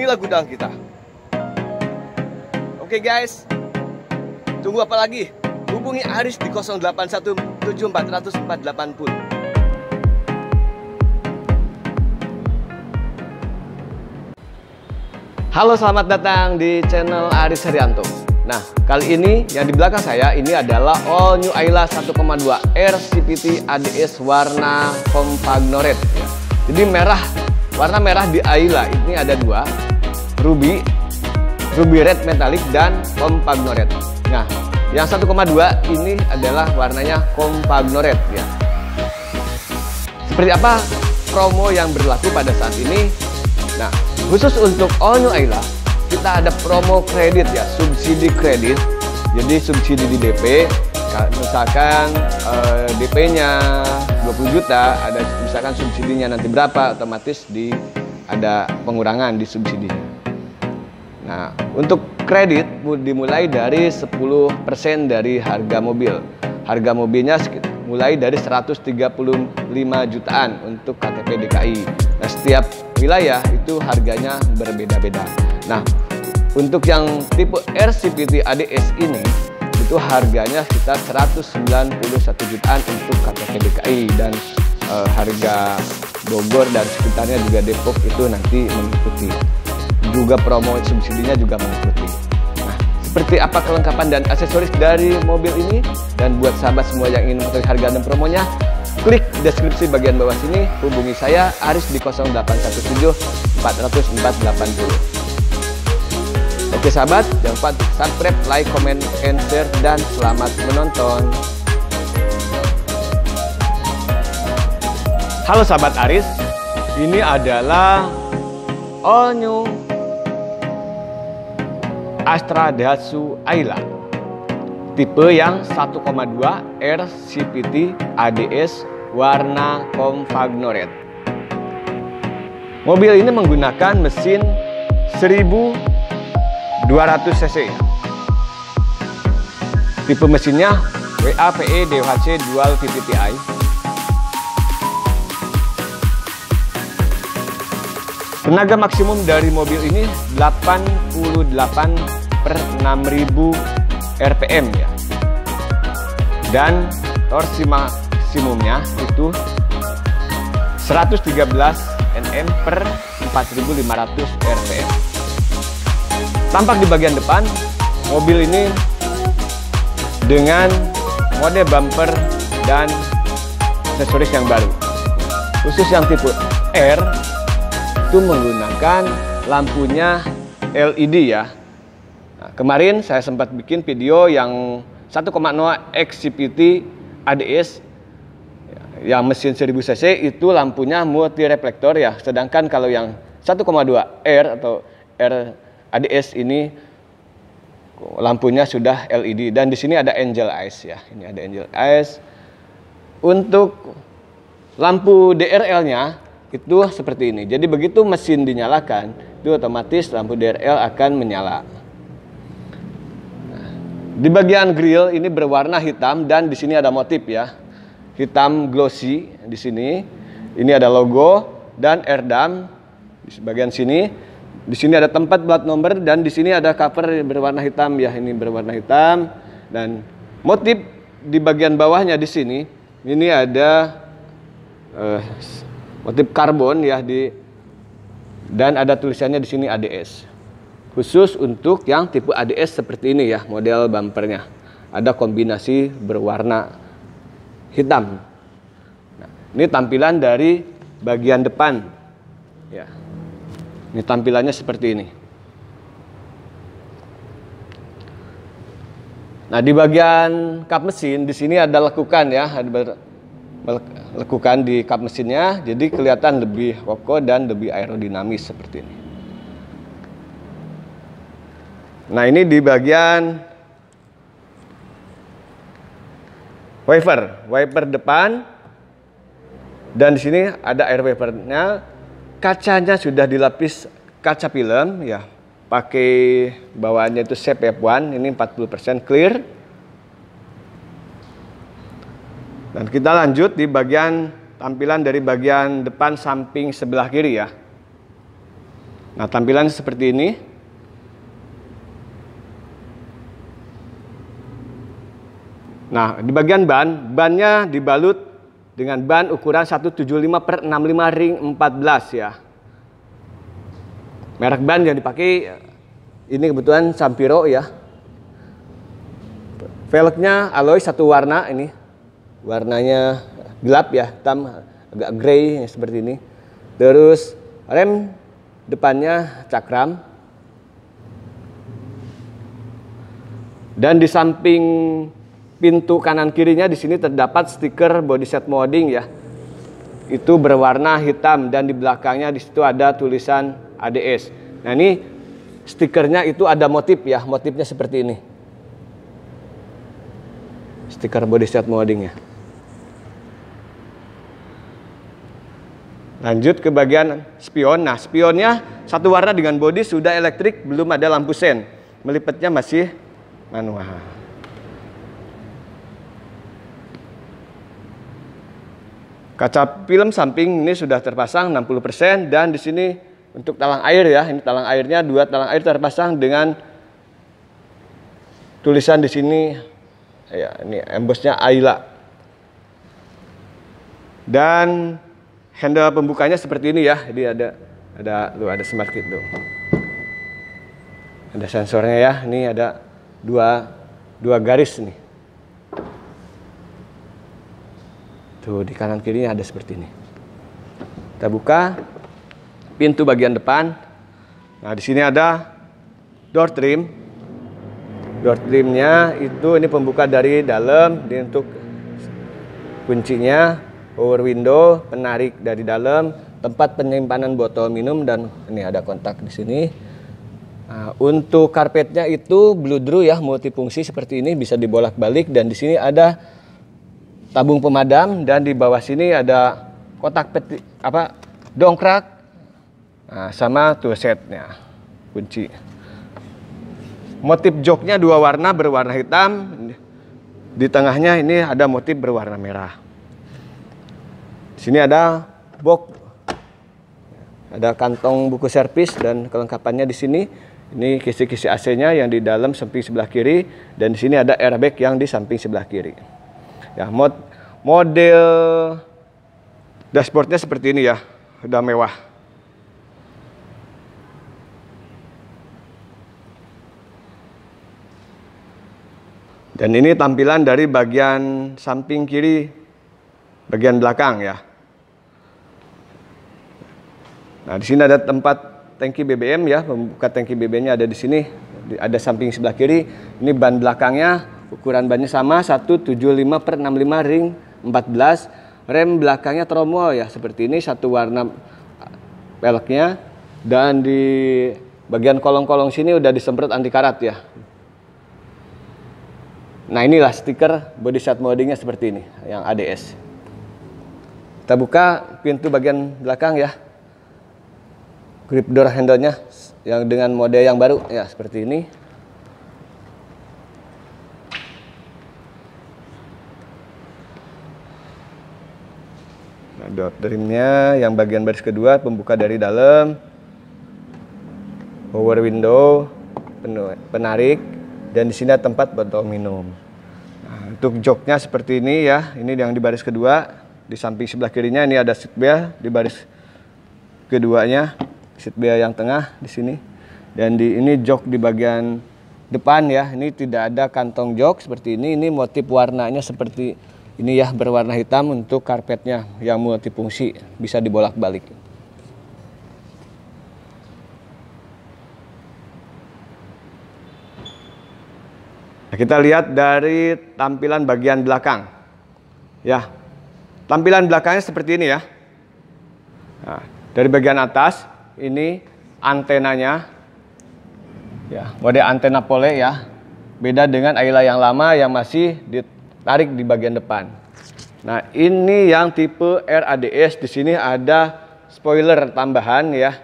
inilah gudang kita. Oke okay guys, tunggu apa lagi? Hubungi Aris di 0817404480. Halo selamat datang di channel Aris Haryanto. Nah kali ini yang di belakang saya ini adalah All New Ayla 1,2 RCPT ADS warna Compagnoret Jadi merah, warna merah di Ayla ini ada dua ruby, ruby red metallic dan Red. Nah, yang 1,2 ini adalah warnanya Red ya. Seperti apa promo yang berlaku pada saat ini? Nah, khusus untuk All New Ayla, kita ada promo kredit ya, subsidi kredit. Jadi subsidi di DP, misalkan eh, DP-nya 20 juta, ada misalkan subsidinya nanti berapa, otomatis di ada pengurangan di subsidinya. Nah, untuk kredit dimulai dari 10% dari harga mobil. Harga mobilnya mulai dari 135 jutaan untuk KTP DKI. Nah, setiap wilayah itu harganya berbeda-beda. Nah, untuk yang tipe RCPT ADS ini itu harganya sekitar 191 jutaan untuk KTP DKI dan e, harga Bogor dan sekitarnya juga Depok itu nanti mengikuti juga promo subsidinya juga mengikuti. Nah, seperti apa kelengkapan dan aksesoris dari mobil ini? Dan buat sahabat semua yang ingin mengetahui harga dan promonya, klik deskripsi bagian bawah sini, hubungi saya Aris di 0817 4480. Oke sahabat, jangan lupa subscribe, like, comment, and share, dan selamat menonton. Halo sahabat Aris, ini adalah all new Astra Daihatsu Ayla. Tipe yang 1,2 R CPT ADS warna Compagnoret. Mobil ini menggunakan mesin 1200 cc. Tipe mesinnya WAPE DHC Dual TPTI. Tenaga maksimum dari mobil ini 88 per 6000 RPM ya. Dan torsi maksimumnya itu 113 Nm per 4500 RPM. Tampak di bagian depan, mobil ini dengan mode bumper dan aksesoris yang baru. Khusus yang tipe R itu menggunakan lampunya LED ya. Nah, kemarin saya sempat bikin video yang 1,0 XCPT ADS yang mesin 1000 cc itu lampunya multi reflektor ya. Sedangkan kalau yang 1,2 R atau R ADS ini lampunya sudah LED dan di sini ada angel eyes ya. Ini ada angel eyes. Untuk lampu DRL-nya itu seperti ini. Jadi begitu mesin dinyalakan, itu otomatis lampu DRL akan menyala. di bagian grill ini berwarna hitam dan di sini ada motif ya. Hitam glossy di sini. Ini ada logo dan Erdam di bagian sini. Di sini ada tempat plat nomor dan di sini ada cover berwarna hitam ya. Ini berwarna hitam dan motif di bagian bawahnya di sini ini ada uh, motif karbon ya di dan ada tulisannya di sini ADS khusus untuk yang tipe ADS seperti ini ya model bumpernya ada kombinasi berwarna hitam nah, ini tampilan dari bagian depan ya ini tampilannya seperti ini nah di bagian kap mesin di sini ada lekukan ya Lekukan di kap mesinnya jadi kelihatan lebih kokoh dan lebih aerodinamis seperti ini nah ini di bagian wiper wiper depan dan di sini ada air wipernya kacanya sudah dilapis kaca film ya pakai bawaannya itu cpf F1 ini 40% clear Dan kita lanjut di bagian tampilan dari bagian depan samping sebelah kiri ya. Nah, tampilan seperti ini. Nah, di bagian ban, bannya dibalut dengan ban ukuran 175 per 65 ring 14 ya. Merek ban yang dipakai ini kebetulan Sampiro ya. Velgnya alloy satu warna ini warnanya gelap ya, hitam agak grey ya, seperti ini. Terus rem depannya cakram. Dan di samping pintu kanan kirinya di sini terdapat stiker body set modding ya. Itu berwarna hitam dan di belakangnya di situ ada tulisan ADS. Nah, ini stikernya itu ada motif ya, motifnya seperti ini. Stiker body set modding ya. Lanjut ke bagian spion. Nah, spionnya satu warna dengan bodi sudah elektrik, belum ada lampu sen. Melipatnya masih manual. Kaca film samping ini sudah terpasang 60% dan di sini untuk talang air ya, ini talang airnya dua talang air terpasang dengan tulisan di sini ya ini embosnya Aila. Dan handle pembukanya seperti ini ya. Jadi ada ada tuh ada smart kit tuh. Ada sensornya ya. Ini ada dua dua garis nih. Tuh di kanan kirinya ada seperti ini. Kita buka pintu bagian depan. Nah, di sini ada door trim. Door trimnya itu ini pembuka dari dalam, ini untuk kuncinya power window, penarik dari dalam, tempat penyimpanan botol minum dan ini ada kontak di sini. Nah, untuk karpetnya itu blue drew ya multifungsi seperti ini bisa dibolak-balik dan di sini ada tabung pemadam dan di bawah sini ada kotak peti apa dongkrak nah, sama tool setnya kunci. Motif joknya dua warna berwarna hitam di tengahnya ini ada motif berwarna merah sini ada box ada kantong buku servis dan kelengkapannya di sini ini kisi-kisi AC-nya yang di dalam samping sebelah kiri dan di sini ada airbag yang di samping sebelah kiri. Ya, mod model dashboardnya seperti ini ya, udah mewah. Dan ini tampilan dari bagian samping kiri, bagian belakang ya. Nah, di sini ada tempat tangki BBM ya, pembuka tangki BBM-nya ada di sini. Ada samping sebelah kiri. Ini ban belakangnya, ukuran bannya sama 175 per 65 ring 14. Rem belakangnya tromol ya, seperti ini satu warna peleknya. Dan di bagian kolong-kolong sini udah disemprot anti karat ya. Nah inilah stiker body shot moddingnya seperti ini, yang ADS. Kita buka pintu bagian belakang ya grip door handle-nya yang dengan mode yang baru ya seperti ini. Nah, door trimnya yang bagian baris kedua pembuka dari dalam. Power window, penarik dan di sini tempat botol minum. Nah, untuk joknya seperti ini ya. Ini yang di baris kedua, di samping sebelah kirinya ini ada seat belt di baris keduanya seat bea yang tengah di sini. Dan di ini jok di bagian depan ya. Ini tidak ada kantong jok seperti ini. Ini motif warnanya seperti ini ya berwarna hitam untuk karpetnya yang multifungsi bisa dibolak-balik. Nah, kita lihat dari tampilan bagian belakang. Ya. Tampilan belakangnya seperti ini ya. Nah, dari bagian atas ini antenanya. Ya, mode antena pole ya. Beda dengan Ayla yang lama yang masih ditarik di bagian depan. Nah, ini yang tipe RADS. Di sini ada spoiler tambahan ya.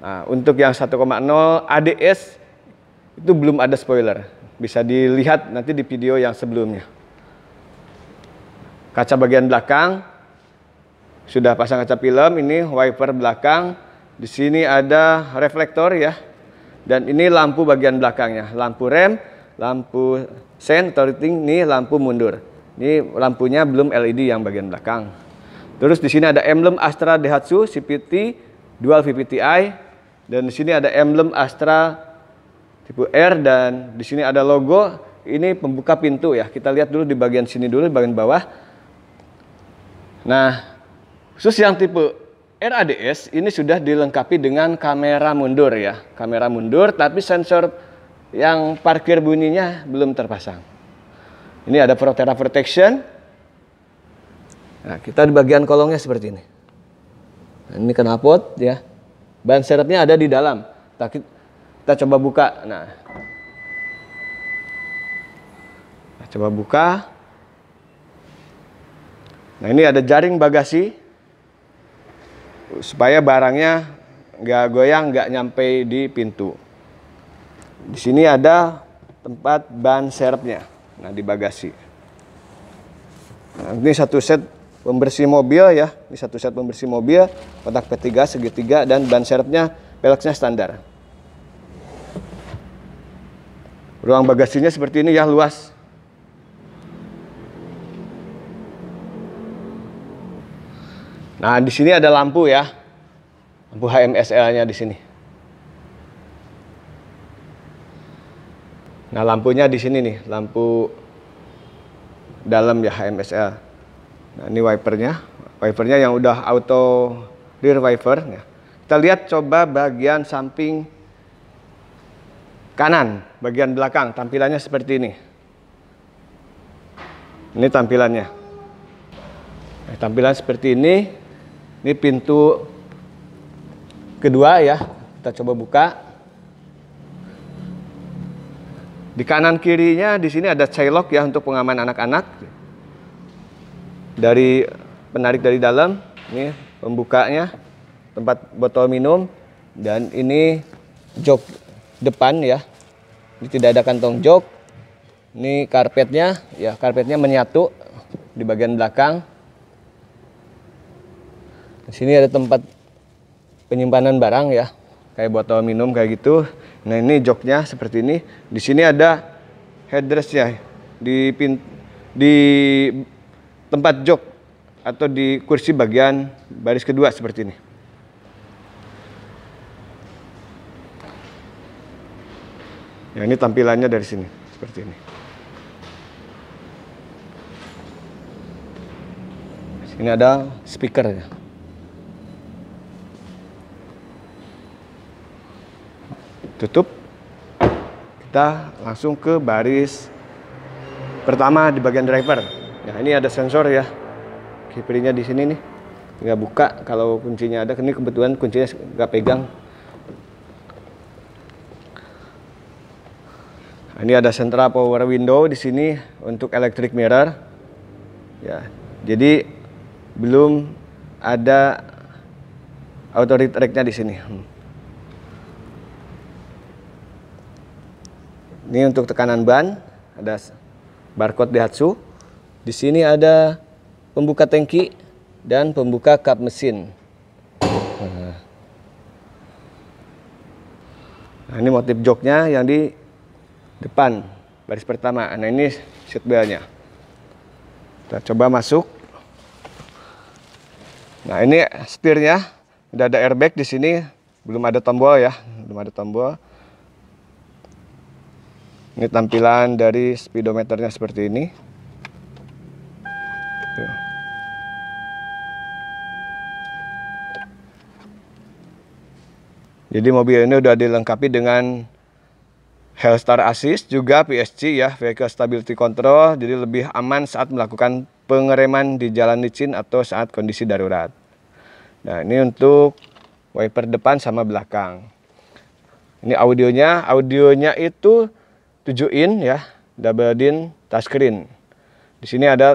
Nah, untuk yang 1,0 ADS itu belum ada spoiler. Bisa dilihat nanti di video yang sebelumnya. Kaca bagian belakang sudah pasang kaca film, ini wiper belakang di sini ada reflektor ya. Dan ini lampu bagian belakangnya, lampu rem, lampu sen atau ini lampu mundur. Ini lampunya belum LED yang bagian belakang. Terus di sini ada emblem Astra Daihatsu CPT Dual VPTi dan di sini ada emblem Astra tipe R dan di sini ada logo ini pembuka pintu ya. Kita lihat dulu di bagian sini dulu di bagian bawah. Nah, khusus yang tipe RADS ini sudah dilengkapi dengan kamera mundur ya. Kamera mundur tapi sensor yang parkir bunyinya belum terpasang. Ini ada Protera Protection. Nah, kita di bagian kolongnya seperti ini. Nah, ini knalpot ya. Ban serepnya ada di dalam. Kita, kita coba buka. Nah. Kita coba buka. Nah, ini ada jaring bagasi supaya barangnya nggak goyang, nggak nyampe di pintu. Di sini ada tempat ban serepnya, nah di bagasi. Nah, ini satu set pembersih mobil ya, ini satu set pembersih mobil, kotak P3, segitiga, dan ban serepnya peleknya standar. Ruang bagasinya seperti ini ya, luas. Nah, di sini ada lampu ya. Lampu HMSL-nya di sini. Nah, lampunya di sini nih, lampu dalam ya HMSL. Nah, ini wipernya. Wipernya yang udah auto rear wiper. ya. kita lihat coba bagian samping kanan, bagian belakang. Tampilannya seperti ini. Ini tampilannya. Nah, tampilan seperti ini, ini pintu kedua ya. Kita coba buka. Di kanan kirinya di sini ada cailok ya untuk pengaman anak-anak. Dari penarik dari dalam, ini pembukanya, tempat botol minum dan ini jok depan ya. Ini tidak ada kantong jok. Ini karpetnya, ya karpetnya menyatu di bagian belakang. Di sini ada tempat penyimpanan barang ya, kayak botol minum kayak gitu. Nah ini joknya seperti ini. Di sini ada ya di pin, di tempat jok atau di kursi bagian baris kedua seperti ini. Ya ini tampilannya dari sini seperti ini. Ini ada speaker ya. tutup kita langsung ke baris pertama di bagian driver nah ini ada sensor ya kipirnya di sini nih nggak buka kalau kuncinya ada ini kebetulan kuncinya nggak pegang nah, ini ada sentra power window di sini untuk electric mirror ya jadi belum ada auto retract-nya di sini. Hmm. Ini untuk tekanan ban, ada barcode Daihatsu. Di sini ada pembuka tangki dan pembuka kap mesin. Nah, ini motif joknya yang di depan baris pertama. Nah, ini seat nya. Kita coba masuk. Nah, ini setirnya. Udah ada airbag di sini, belum ada tombol ya, belum ada tombol. Ini tampilan dari speedometernya seperti ini. Jadi mobil ini sudah dilengkapi dengan Hellstar Assist juga PSC ya, Vehicle Stability Control, jadi lebih aman saat melakukan pengereman di jalan licin atau saat kondisi darurat. Nah, ini untuk wiper depan sama belakang. Ini audionya, audionya itu 7 in ya, double din touchscreen. Di sini ada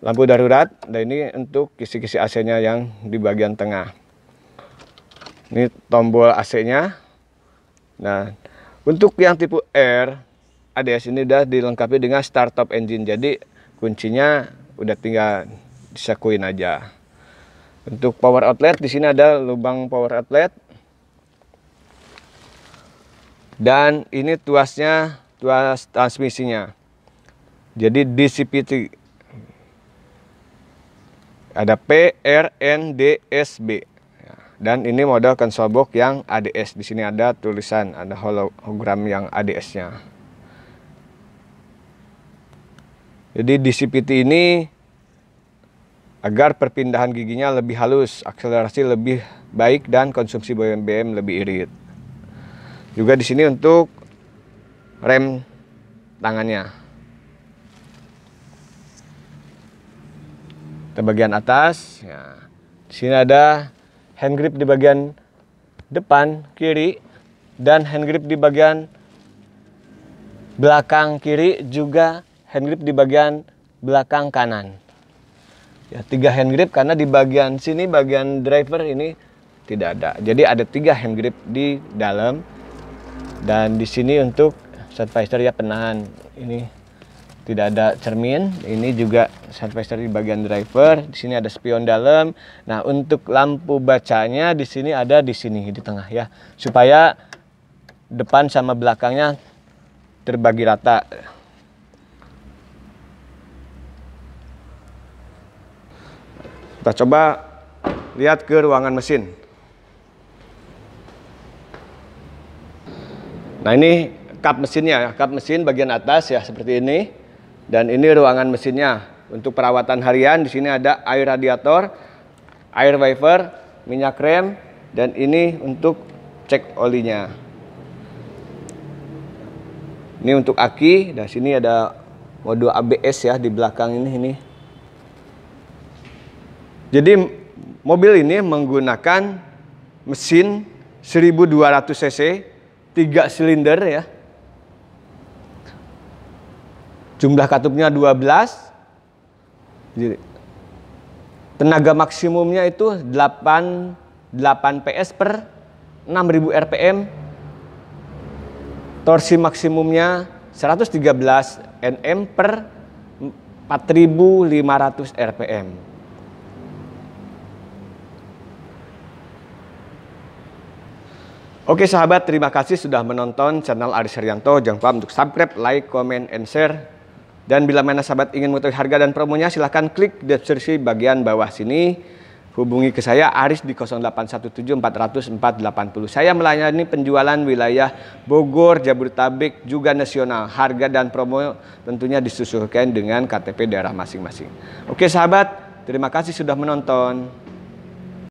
lampu darurat dan ini untuk kisi-kisi AC-nya yang di bagian tengah. Ini tombol AC-nya. Nah, untuk yang tipe R, ADS ini sudah dilengkapi dengan startup engine. Jadi kuncinya udah tinggal disekuin aja. Untuk power outlet di sini ada lubang power outlet dan ini tuasnya tuas transmisinya jadi DCPT ada P, R, N, D, S, B ya. dan ini model console box yang ADS di sini ada tulisan ada hologram yang ADS nya jadi DCPT ini agar perpindahan giginya lebih halus, akselerasi lebih baik, dan konsumsi BBM lebih irit. Juga di sini untuk rem tangannya. Di bagian atas, ya. Di sini ada hand grip di bagian depan kiri dan hand grip di bagian belakang kiri juga hand grip di bagian belakang kanan. Ya, tiga hand grip karena di bagian sini bagian driver ini tidak ada. Jadi ada tiga hand grip di dalam dan di sini untuk sun visor ya penahan. Ini tidak ada cermin. Ini juga sun visor di bagian driver. Di sini ada spion dalam. Nah, untuk lampu bacanya di sini ada di sini di tengah ya. Supaya depan sama belakangnya terbagi rata. Kita coba lihat ke ruangan mesin. Nah ini kap mesinnya, ya. kap mesin bagian atas ya seperti ini. Dan ini ruangan mesinnya. Untuk perawatan harian di sini ada air radiator, air wiper minyak rem, dan ini untuk cek olinya. Ini untuk aki, dan sini ada modul ABS ya di belakang ini ini. Jadi mobil ini menggunakan mesin 1200 cc tiga silinder ya. Jumlah katupnya 12. Jadi tenaga maksimumnya itu 8 8 PS per 6000 rpm. Torsi maksimumnya 113 Nm per 4500 rpm. Oke sahabat, terima kasih sudah menonton channel Aris Herianto. Jangan lupa untuk subscribe, like, comment, and share. Dan bila mana sahabat ingin mengetahui harga dan promonya, silahkan klik deskripsi bagian bawah sini. Hubungi ke saya Aris di 08174480. Saya melayani penjualan wilayah Bogor, Jabodetabek, juga nasional. Harga dan promo tentunya disusulkan dengan KTP daerah masing-masing. Oke sahabat, terima kasih sudah menonton.